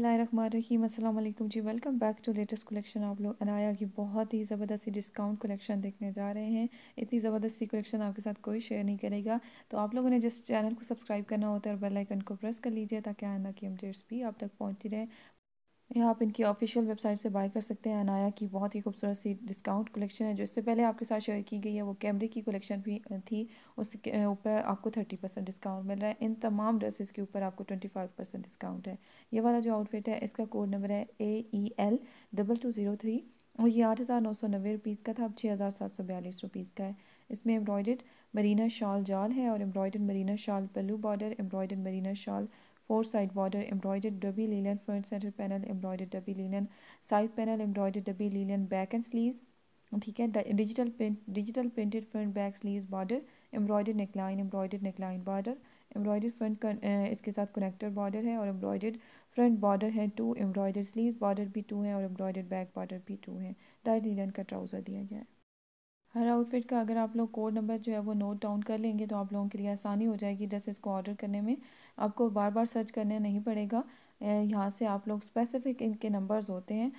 अल्लाम ji welcome back to latest collection आप लोग अनाया की बहुत ही ज़बरदस्ती डिस्काउंट कलेक्शन देखने जा रहे हैं इतनी ज़बरदस्ती कलेक्शन आपके साथ कोई शेयर नहीं करेगा तो आप लोगों ने जिस चैनल को सब्सक्राइब करना होता है और बेल आइकन को प्रेस कर लीजिए ताकि आइंदा की अपडेट्स भी आप तक पहुंचती रहे यहाँ आप इनकी ऑफिशियल वेबसाइट से बाय कर सकते हैं अनाया की बहुत ही खूबसूरत सी डिस्काउंट कलेक्शन है जो इससे पहले आपके साथ शेयर की गई है वो कैमरे की कलेक्शन भी थी उसके ऊपर आपको थर्टी परसेंट डिस्काउंट मिल रहा है इन तमाम ड्रेसेस के ऊपर आपको ट्वेंटी फाइव परसेंट डिस्काउंट है ये वाला जो आउटफिट है इसका कोड नंबर है A E L double two zero three और ये आठ हज़ार नौ सौ नब्बे रुपीज़ का था अब छः हज़ार सात सौ बयालीस रुपीज़ का है इसमें एम्ब्रॉयडर्ड मरीना शॉल जाल है और एम्ब्रॉयड marina shawl pallu border embroidered marina shawl four side border embroidered double lilan front center panel embroidered double lilan side panel embroidered double lilan back and sleeves ठीक है digital print digital printed front back sleeves border embroidered neckline embroidered neckline border embroidered front इसके साथ connector border है और embroidered front border है two embroidered sleeves border भी two है और एम्ब्रॉयडर्ड बैक बॉर्डर भी टू है डाइट लीलन का ट्राउज़र दिया गया है हर आउटफिट का अगर आप लोग कोड नंबर जो है वो नोट डाउन कर लेंगे तो आप लोगों के लिए आसानी हो जाएगी जैसे इसको ऑर्डर करने में आपको बार बार सर्च करने नहीं पड़ेगा यहाँ से आप लोग स्पेसिफिक इनके नंबर्स होते हैं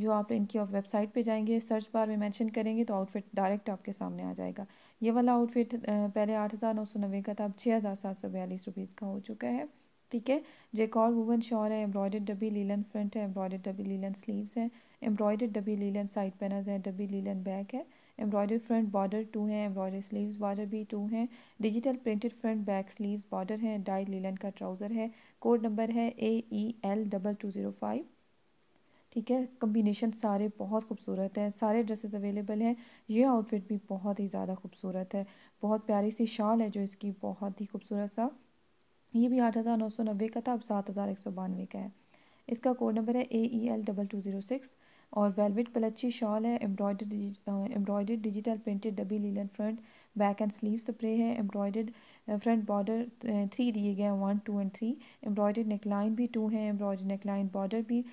जो आप इनकी वेबसाइट पे जाएंगे सर्च बार में मेंशन करेंगे तो आउटफिट डायरेक्ट आपके सामने आ जाएगा ये वाला आउटफिट पहले आठ हज़ार नौ सौ नब्बे का था अब छः हज़ार सात सौ बयालीस रुपीज़ का हो चुका है ठीक है जेकॉर वुवन शॉल है एम्ब्रॉयडर्ड डबी लीलन फ्रंट है एम्ब्रॉयडर्ड डबी लीलन स्लीव्स हैं embroidered dobby linen side panels हैं डबी लीलन बैक है एम्ब्रॉयडर फ्रंट बॉर्डर टू हैं एम्ब्रॉयडर स्लीव्स बॉर्डर भी टू हैं digital printed front back sleeves border हैं dyed linen का trouser है कोड नंबर है A E L double two zero five ठीक है कम्बिनेशन सारे बहुत खूबसूरत हैं सारे ड्रेसेस अवेलेबल हैं ये आउटफिट भी बहुत ही ज़्यादा खूबसूरत है बहुत प्यारी सी शाल है जो इसकी बहुत ही खूबसूरत सा ये भी आठ हज़ार नौ सौ नब्बे का था अब सात हज़ार एक सौ बानवे का है इसका कोड नंबर है A E L double two zero six और वेलवेट पलच्ची शॉल है embroidered embroidered digital printed dobby linen front back and sleeve spray है एम्ब्रॉयडर्ड फ्रंट बॉर्डर थ्री दिए गए हैं one two and three embroidered neckline भी two है embroidered neckline border भी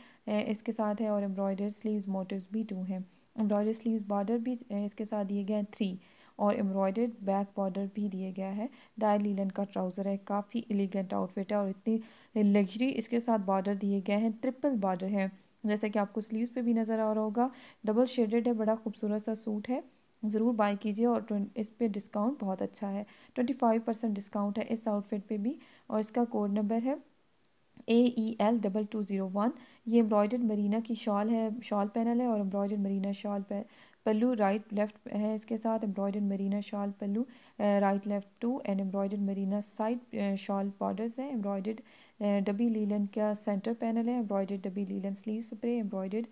इसके साथ है और एम्ब्रॉयडर्ड स्लीव मोटर्स भी टू हैं एम्ब्रॉयडर्ड स्लीव बॉर्डर भी इसके साथ दिए गए हैं थ्री और एम्ब्रॉयडर्ड बैक बॉर्डर भी दिया गया है डाई लीलन का ट्राउज़र है काफ़ी एलिगेंट आउटफिट है और इतनी लग्जरी इसके साथ बॉर्डर दिए गए हैं ट्रिपल बॉर्डर है जैसा कि आपको स्लीव्स पे भी नज़र आ रहा होगा डबल शेडेड है बड़ा खूबसूरत सा सूट है ज़रूर बाई कीजिए और इस पर डिस्काउंट बहुत अच्छा है ट्वेंटी फाइव परसेंट डिस्काउंट है इस आउटफिट पे भी और इसका कोड नंबर है A E L double two zero one ये एम्ब्रॉयडर्ड मरीना की शॉल है शॉल पैनल है और एम्ब्रॉयडर्ड मरीना शॉल पे पल्लू राइट लेफ्ट है इसके साथ embroidered marina shawl pallu right left two and embroidered marina side shawl borders हैं एम्ब्रॉयडर्ड डबी लीलन का सेंटर पैनल है embroidered dobby linen sleeve spray embroidered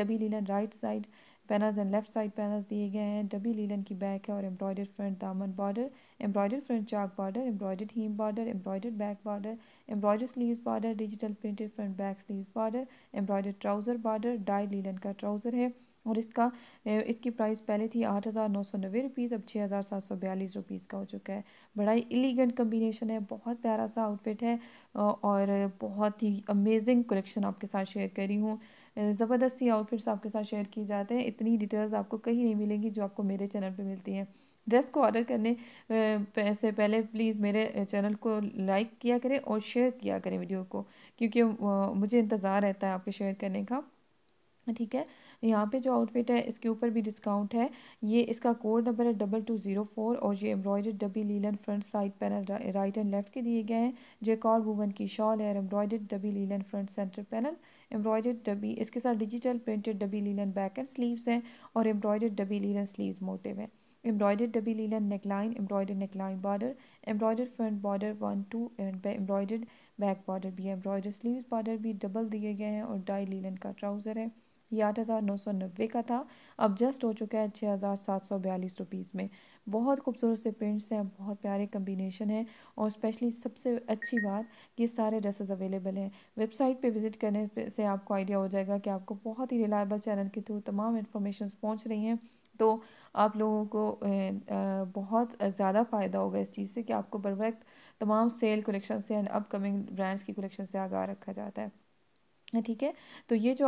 dobby linen right side panels and left side panels दिए गए हैं dobby linen की back है और embroider front दामन बॉर्डर एम्ब्रॉयडर फ्रंट चाक border embroider hem border embroider back border embroider sleeves border digital printed front back sleeves border embroider trouser border dye linen का trouser है और इसका इसकी प्राइस पहले थी आठ हज़ार नौ सौ नब्बे रुपीज़ अब छः हज़ार सात सौ बयालीस रुपीज़ का हो चुका है बड़ा ही एलिगेंट कम्बिनेशन है बहुत प्यारा सा आउटफिट है और बहुत ही अमेजिंग कलेक्शन आपके साथ शेयर करी हूँ ज़बरदस्त सी आउटफिट्स आपके साथ शेयर किए जाते हैं इतनी डिटेल्स आपको कहीं नहीं मिलेंगी जो आपको मेरे चैनल पर मिलती हैं ड्रेस को ऑर्डर करने से पहले प्लीज़ मेरे चैनल को लाइक किया करें और शेयर किया करें वीडियो को क्योंकि मुझे इंतज़ार रहता है आपके शेयर करने का ठीक है यहाँ पे जो आउटफिट है इसके ऊपर भी डिस्काउंट है ये इसका कोड नंबर है डबल टू ज़ीरो फोर और ये embroidered dobby linen front side panel रा, राइट एंड लेफ्ट के दिए गए हैं जेकॉर वूमन की शॉल है embroidered dobby linen front centre panel embroidered dobby इसके साथ digital printed dobby linen back and sleeves हैं और embroidered dobby linen sleeve motif है embroidered dobby linen neckline embroidered neckline border embroidered front border one two and embroidered back border भी है embroider sleeve border भी double दिए गए हैं और डाई लीलन का ट्राउज़र है ये आठ हज़ार नौ सौ नब्बे का था अब जस्ट हो चुका है छः हज़ार सात सौ बयालीस रुपीज़ में बहुत खूबसूरत से प्रिंट्स हैं बहुत प्यारे कम्बिनेशन हैं और स्पेशली सबसे अच्छी बात ये सारे ड्रेसेस अवेलेबल हैं वेबसाइट पे विज़िट करने से आपको आइडिया हो जाएगा कि आपको बहुत ही रिलायबल चैनल के थ्रू तमाम इन्फॉर्मेशन पहुँच रही हैं तो आप लोगों को बहुत ज़्यादा फ़ायदा होगा इस चीज़ से कि आपको बर वक्त तमाम सेल कलेक्शन से एंड अपकमिंग ब्रांड्स की कलेक्शन से आगाह रखा जाता है हाँ, ठीक है तो ये जो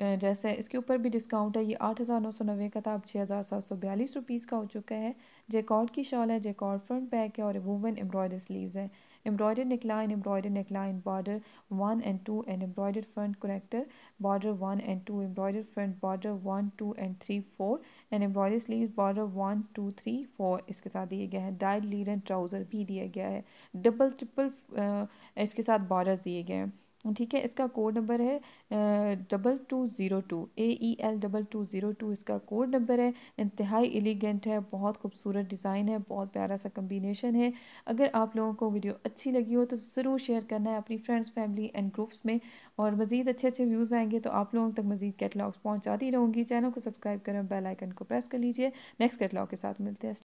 ड्रेस है इसके ऊपर भी डिस्काउंट है ये आठ हज़ार नौ सौ नब्बे का था अब छः हज़ार सात सौ बयालीस रुपीज़ का हो चुका है जेकॉर्ड की शॉल है जेकॉर्ड फ्रंट बैक है और वूवन एम्ब्रॉयडर स्लीव्स हैं embroider neckline embroider neckline border one and two and embroider front connector border one and two embroider front border one two and three four and embroider sleeve border one two three four इसके साथ दिए गए हैं died lead and trouser भी दिया गया है double triple इसके साथ बॉर्डर्स दिए गए हैं ठीक है इसका कोड नंबर है double two zero two A E L double two zero two इसका कोड नंबर है इंतहाई एलिगेंट है बहुत खूबसूरत डिज़ाइन है बहुत प्यारा सा कम्बिनेशन है अगर आप लोगों को वीडियो अच्छी लगी हो तो ज़रूर शेयर करना है अपनी फ्रेंड्स फैमिली एंड ग्रुप्स में और मज़ीद अच्छे अच्छे व्यूज़ आएंगे तो आप लोगों तक मज़ीद कैटलाग्स पहुँचाती रहूँगी चैनल को सब्सक्राइब करें बेलाइकन को प्रेस कर लीजिए नेक्स्ट कैटलाग के साथ मिलते हैं